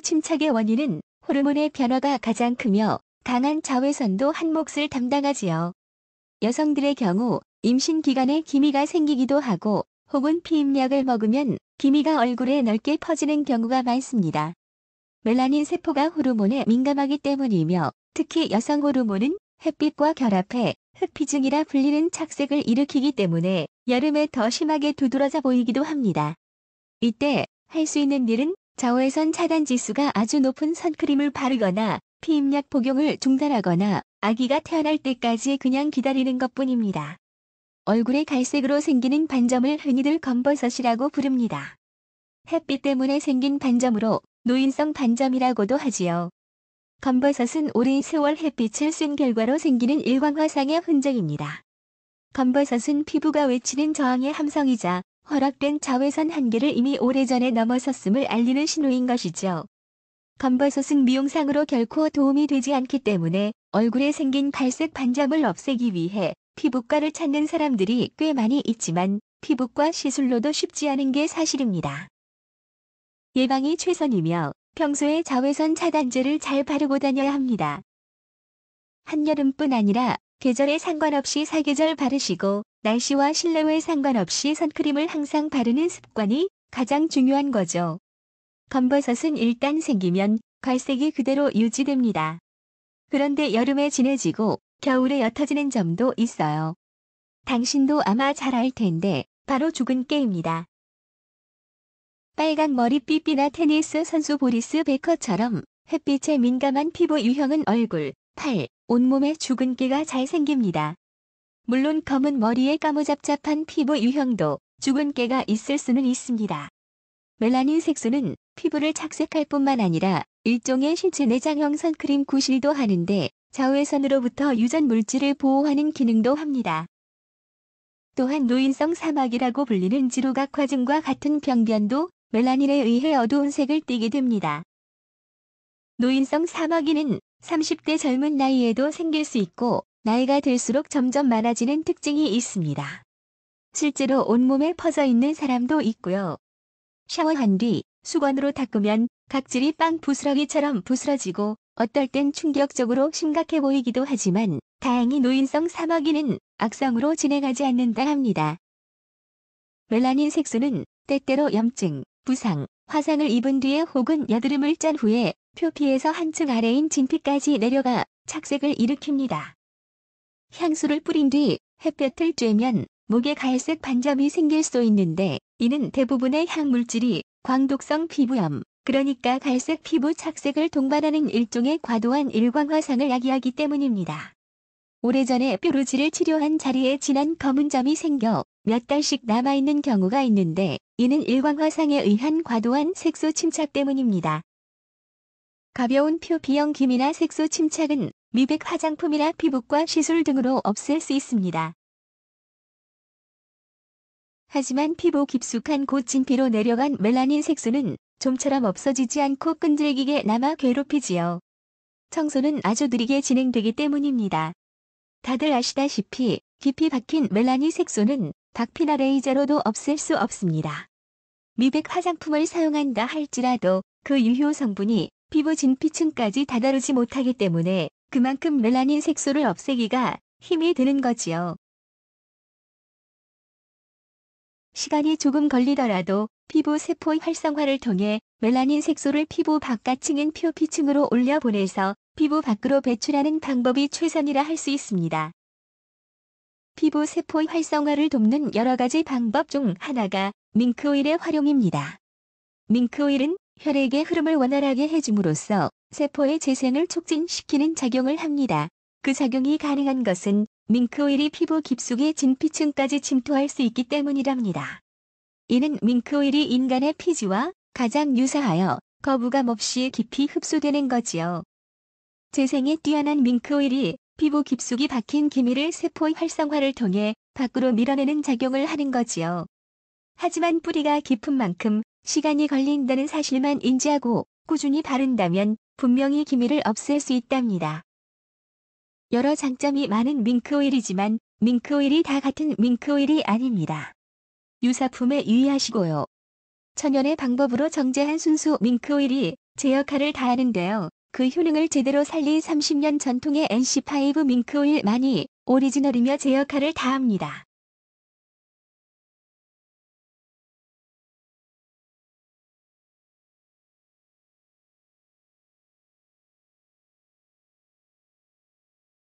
침착의 원인은 호르몬의 변화가 가장 크며 강한 자외선도 한 몫을 담당하지요. 여성들의 경우 임신 기간에 기미가 생기기도 하고 혹은 피임약을 먹으면 기미가 얼굴에 넓게 퍼지는 경우가 많습니다. 멜라닌 세포가 호르몬에 민감하기 때문이며 특히 여성 호르몬은 햇빛과 결합해 흑피증이라 불리는 착색을 일으키기 때문에 여름에 더 심하게 두드러져 보이기도 합니다. 이때 할 수 있는 일은 자외선 차단 지수가 아주 높은 선크림을 바르거나 피임약 복용을 중단하거나 아기가 태어날 때까지 그냥 기다리는 것뿐입니다. 얼굴에 갈색으로 생기는 반점을 흔히들 검버섯이라고 부릅니다. 햇빛 때문에 생긴 반점으로 노인성 반점이라고도 하지요. 검버섯은 오랜 세월 햇빛을 쓴 결과로 생기는 일광화상의 흔적입니다. 검버섯은 피부가 외치는 저항의 함성이자 허락된 자외선 한계를 이미 오래전에 넘어섰음을 알리는 신호인 것이죠. 검버섯은 미용상으로 결코 도움이 되지 않기 때문에 얼굴에 생긴 갈색 반점을 없애기 위해 피부과를 찾는 사람들이 꽤 많이 있지만 피부과 시술로도 쉽지 않은 게 사실입니다. 예방이 최선이며 평소에 자외선 차단제를 잘 바르고 다녀야 합니다. 한여름뿐 아니라 계절에 상관없이 사계절 바르시고 날씨와 실내외 상관없이 선크림을 항상 바르는 습관이 가장 중요한 거죠. 검버섯은 일단 생기면 갈색이 그대로 유지됩니다. 그런데 여름에 진해지고 겨울에 옅어지는 점도 있어요. 당신도 아마 잘 알 텐데 바로 죽은 깨입니다. 빨강 머리 삐삐나 테니스 선수 보리스 베커처럼 햇빛에 민감한 피부 유형은 얼굴, 8. 온몸에 주근깨가 잘 생깁니다. 물론 검은 머리에 까무잡잡한 피부 유형도 주근깨가 있을 수는 있습니다. 멜라닌 색소는 피부를 착색할 뿐만 아니라 일종의 신체 내장형 선크림 구실도 하는데 자외선으로부터 유전 물질을 보호하는 기능도 합니다. 또한 노인성 사막이라고 불리는 지루각 화증과 같은 병변도 멜라닌에 의해 어두운 색을 띠게 됩니다. 노인성 사막이는 30대 젊은 나이에도 생길 수 있고 나이가 들수록 점점 많아지는 특징이 있습니다. 실제로 온몸에 퍼져 있는 사람도 있고요. 샤워한 뒤 수건으로 닦으면 각질이 빵 부스러기처럼 부스러지고 어떨 땐 충격적으로 심각해 보이기도 하지만 다행히 노인성 사마귀는 악성으로 진행하지 않는다 합니다. 멜라닌 색소는 때때로 염증, 부상, 화상을 입은 뒤에 혹은 여드름을 짠 후에 표피에서 한층 아래인 진피까지 내려가 착색을 일으킵니다. 향수를 뿌린 뒤 햇볕을 쬐면 목에 갈색 반점이 생길 수 있는데 이는 대부분의 향물질이 광독성 피부염, 그러니까 갈색 피부 착색을 동반하는 일종의 과도한 일광화상을 야기하기 때문입니다. 오래전에 뾰루지를 치료한 자리에 진한 검은 점이 생겨 몇 달씩 남아있는 경우가 있는데 이는 일광화상에 의한 과도한 색소 침착 때문입니다. 가벼운 표 비형 기미나 색소 침착은 미백 화장품이나 피부과 시술 등으로 없앨 수 있습니다. 하지만 피부 깊숙한 고진피로 내려간 멜라닌 색소는 좀처럼 없어지지 않고 끈질기게 남아 괴롭히지요. 청소는 아주 느리게 진행되기 때문입니다. 다들 아시다시피 깊이 박힌 멜라닌 색소는 박피나 레이저로도 없앨 수 없습니다. 미백 화장품을 사용한다 할지라도 그 유효 성분이 피부 진피층까지 다다르지 못하기 때문에 그만큼 멜라닌 색소를 없애기가 힘이 드는 거지요. 시간이 조금 걸리더라도 피부 세포 활성화를 통해 멜라닌 색소를 피부 바깥층인 표피층으로 올려 보내서 피부 밖으로 배출하는 방법이 최선이라 할 수 있습니다. 피부 세포 활성화를 돕는 여러 가지 방법 중 하나가 밍크오일의 활용입니다. 밍크오일은 혈액의 흐름을 원활하게 해줌으로써 세포의 재생을 촉진시키는 작용을 합니다. 그 작용이 가능한 것은 밍크오일이 피부 깊숙이 진피층까지 침투할 수 있기 때문이랍니다. 이는 밍크오일이 인간의 피지와 가장 유사하여 거부감 없이 깊이 흡수되는 거지요. 재생에 뛰어난 밍크오일이 피부 깊숙이 박힌 기미를 세포 활성화를 통해 밖으로 밀어내는 작용을 하는 거지요. 하지만 뿌리가 깊은 만큼 시간이 걸린다는 사실만 인지하고 꾸준히 바른다면 분명히 기미를 없앨 수 있답니다. 여러 장점이 많은 밍크오일이지만 밍크오일이 다 같은 밍크오일이 아닙니다. 유사품에 유의하시고요. 천연의 방법으로 정제한 순수 밍크오일이 제 역할을 다하는데요. 그 효능을 제대로 살린 30년 전통의 NC5 밍크오일 만이 오리지널이며 제 역할을 다합니다.